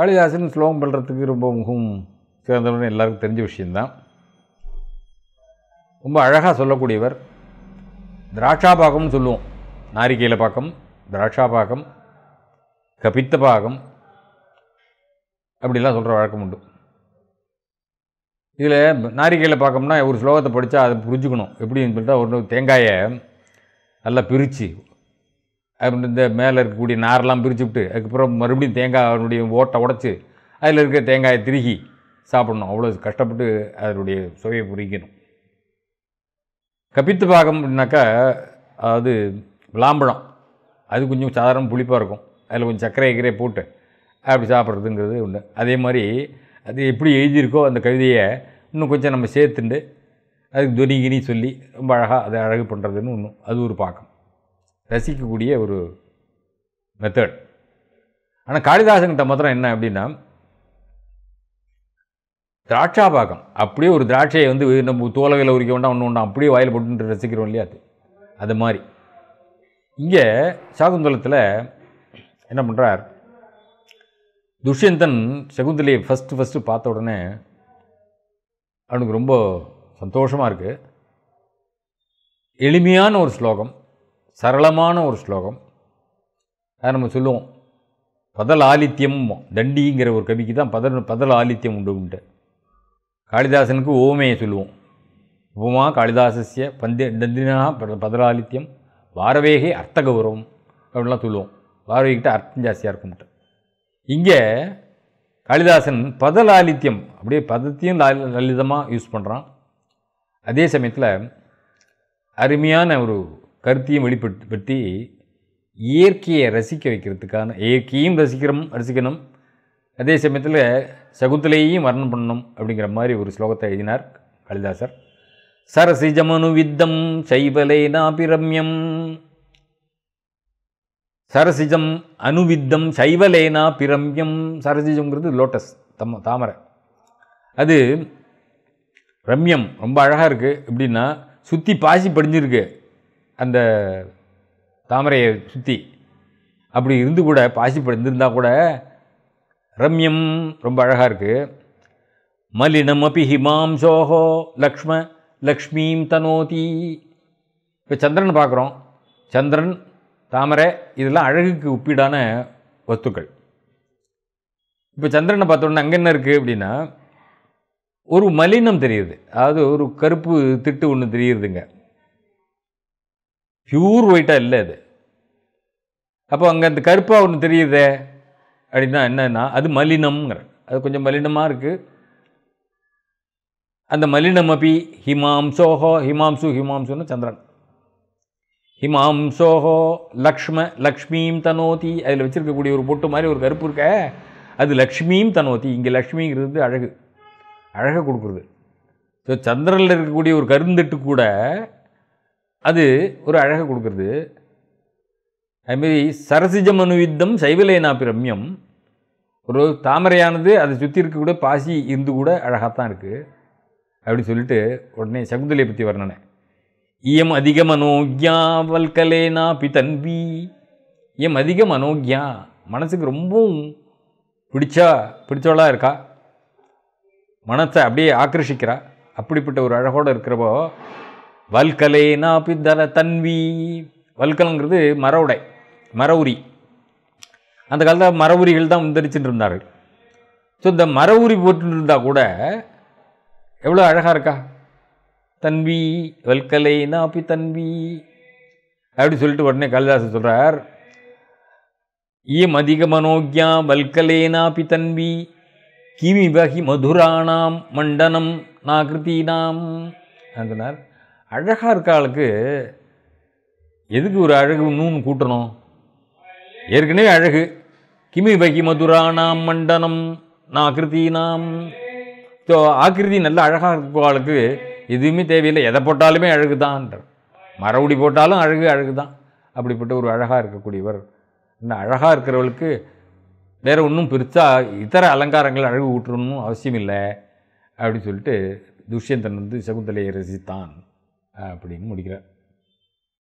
காளிதாசன் ஸ்லோகம் பண்ணுறதுக்கு ரொம்ப மிகவும் சிறந்தவர்னு எல்லாருக்கும் தெரிஞ்ச விஷயந்தான் ரொம்ப அழகாக சொல்லக்கூடியவர் திராட்சா பாகம்னு சொல்லுவோம் நாரிக்கையில் பாக்கம் பாகம் கபித்த பாகம் அப்படிலாம் சொல்கிற வழக்கம் உண்டு இதில் நாரிக்கையில் பார்க்கம்னா ஒரு ஸ்லோகத்தை படித்தா அதை புரிஞ்சுக்கணும் எப்படின்னு சொல்லிட்டு ஒரு தேங்காயை நல்லா பிரித்து இந்த மேலே இருக்கக்கூடிய நாரெல்லாம் பிரித்து விட்டு அதுக்கப்புறம் மறுபடியும் தேங்காய் அதனுடைய ஓட்டை உடச்சி அதில் இருக்க தேங்காயை திருகி சாப்பிடணும் அவ்வளோ கஷ்டப்பட்டு அதனுடைய சுவையை புரிக்கணும் கப்பித்து பாகம் அப்படின்னாக்கா அது விளாம்பழம் அது கொஞ்சம் சாதாரண புளிப்பாக இருக்கும் அதில் கொஞ்சம் சர்க்கரை கீரை போட்டு அப்படி சாப்பிட்றதுங்கிறது உண்டு அதே மாதிரி அது எப்படி எழுதியிருக்கோ அந்த கவிதையை இன்னும் கொஞ்சம் நம்ம சேர்த்துண்டு அதுக்கு துணிகினி சொல்லி ரொம்ப அழகாக அதை அழகு பண்ணுறதுன்னு ஒன்று அது ஒரு பாக்கம் ரசிக்கக்கூடிய ஒரு மெத்தட் ஆனால் காளிதாசன்கிட்ட மாத்திரம் என்ன அப்படின்னா திராட்சா பாக்கம் அப்படியே ஒரு திராட்சையை வந்து நம்ம தோலகையில் உரிக்க வேண்டாம் ஒன்று ஒன்றா அப்படியே வாயில் போட்டு ரசிக்கிறோம் இல்லையா அது அது மாதிரி இங்கே சாகுந்தலத்தில் என்ன பண்ணுறார் துஷ்யந்தன் சகுந்தலையை ஃபஸ்ட்டு ஃபஸ்ட்டு பார்த்த உடனே அவனுக்கு ரொம்ப சந்தோஷமாக இருக்குது எளிமையான ஒரு ஸ்லோகம் சரளமான ஒரு ஸ்லோகம் அதை நம்ம சொல்லுவோம் பதல் ஆலித்யம் தண்டிங்கிற ஒரு கவிக்கு தான் பதல் பதல் ஆலித்யம் உண்டு காளிதாசனுக்கு ஓமையை சொல்லுவோம் உபமா காளிதாசிய பந்த தந்தினா பதலாலித்யம் வாரவேகை அர்த்த கௌரவம் அப்படின்லாம் சொல்லுவோம் வாரவேகிட்ட அர்த்தம் ஜாஸ்தியாக இருக்கும்ட்டு இங்கே காளிதாசன் பதலாலித்யம் அப்படியே பதத்தையும் லலிதமாக யூஸ் பண்ணுறான் அதே சமயத்தில் அருமையான ஒரு கருத்தையும் வெளிப்படுத்தி இயற்கையை ரசிக்க வைக்கிறதுக்கான இயற்கையும் ரசிக்கிறோம் ரசிக்கணும் அதே சமயத்தில் சகுத்திலேயும் வர்ணம் பண்ணணும் அப்படிங்கிற மாதிரி ஒரு ஸ்லோகத்தை எழுதினார் காளிதாசர் சரசிஜமனு வித்தம் சைவலை நாபிரம்யம் சரசிஜம் அணுவித்தம் சைவலேனா பிரம்யம் சரசிஜம்ங்கிறது லோட்டஸ் தம் தாமரை அது ரம்யம் ரொம்ப அழகாக இருக்குது எப்படின்னா சுற்றி பாசி படிஞ்சிருக்கு அந்த தாமரையை சுற்றி அப்படி இருந்து கூட பாசி படிந்திருந்தால் கூட ரம்யம் ரொம்ப அழகாக இருக்குது மலினம் அப்பி ஹிமாம்சோஹோ லக்ஷ்ம லக்ஷ்மீம் தனோதி இப்போ சந்திரன் பார்க்குறோம் சந்திரன் தாமரை இதெல்லாம் அழகுக்கு ஒப்பீடான வஸ்துக்கள் இப்போ சந்திரனை பார்த்தோன்னா அங்கே என்ன இருக்குது அப்படின்னா ஒரு மலினம் தெரியுது அதாவது ஒரு கருப்பு திட்டு ஒன்று தெரியுதுங்க பியூர் ஒயிட்டாக இல்லை அது அப்போ அங்கே அந்த கருப்பாக ஒன்று தெரியுதே அப்படின்னா என்னன்னா அது மலினம்ங்கிற அது கொஞ்சம் மலினமாக இருக்குது அந்த மலினம் அப்பி ஹிமாம்சோஹோ ஹிமாம்சு ஹிமாம்சுன்னு சந்திரன் ஹிமாம்சோஹோ லக்ஷ்ம லக்ஷ்மீம் தனோதி அதில் வச்சுருக்கக்கூடிய ஒரு பொட்டு மாதிரி ஒரு கருப்பு இருக்க அது லக்ஷ்மியும் தனோதி இங்கே லக்ஷ்மிங்கிறது அழகு அழகை கொடுக்குறது ஸோ சந்திரனில் இருக்கக்கூடிய ஒரு கருந்துட்டு கூட அது ஒரு அழகை கொடுக்குறது அதுமாரி சரசிஜ மனுவித்தம் சைவலேனா பிரம்யம் ஒரு தாமரையானது அதை சுற்றி இருக்கக்கூட பாசி இருந்து கூட அழகாக தான் இருக்குது அப்படி சொல்லிட்டு உடனே சகுந்தலையை பற்றி வர்ணனை இயம் அதிக மனோக்யா வல்கலேனா தன்பி இயம் அதிக மனோக்யா மனசுக்கு ரொம்பவும் பிடிச்சா பிடிச்சவளாக இருக்கா மனத்தை அப்படியே ஆக்கர்ஷிக்கிறா அப்படிப்பட்ட ஒரு அழகோடு இருக்கிறப்போ வல்கலே நாபி தல தன்வி வல்கலங்கிறது மர உடை மர உரி அந்த காலத்தில் மர உரிகள் தான் முந்தரிச்சுட்டு இருந்தார்கள் ஸோ இந்த மர உரி போட்டு இருந்தால் கூட எவ்வளோ அழகாக இருக்கா தன்வி வல்கலை நாப்பி தன்வி அப்படி சொல்லிட்டு உடனே கல்தாசன் சொல்கிறார் ஈம் அதிக வல்கலே நாப்பி தன்வி கிமி பகி மதுராணாம் மண்டனம் நாகிருத்தீனாம் சொன்னார் அழகாக இருக்க ஆளுக்கு எதுக்கு ஒரு அழகு இன்னும் கூட்டணும் ஏற்கனவே அழகு கிமி பைக்கி நாம் மண்டனம் நான் ஆக்கிருதி நாம் ஸோ ஆக்கிருதி நல்லா அழகாக இருக்க ஆளுக்கு எதுவுமே தேவையில்லை எதை போட்டாலுமே அழகு தான்ன்ற மரவுடி போட்டாலும் அழகு அழகு தான் அப்படிப்பட்ட ஒரு அழகாக இருக்கக்கூடியவர் இந்த அழகாக இருக்கிறவளுக்கு வேறு ஒன்றும் பெருசாக இதர அலங்காரங்கள் அழகு ஊற்றணும் அவசியம் இல்லை அப்படின்னு சொல்லிட்டு துஷ்யந்தன் வந்து சகுந்தலையை ரசித்தான் அப்படின்னு முடிக்கிறார்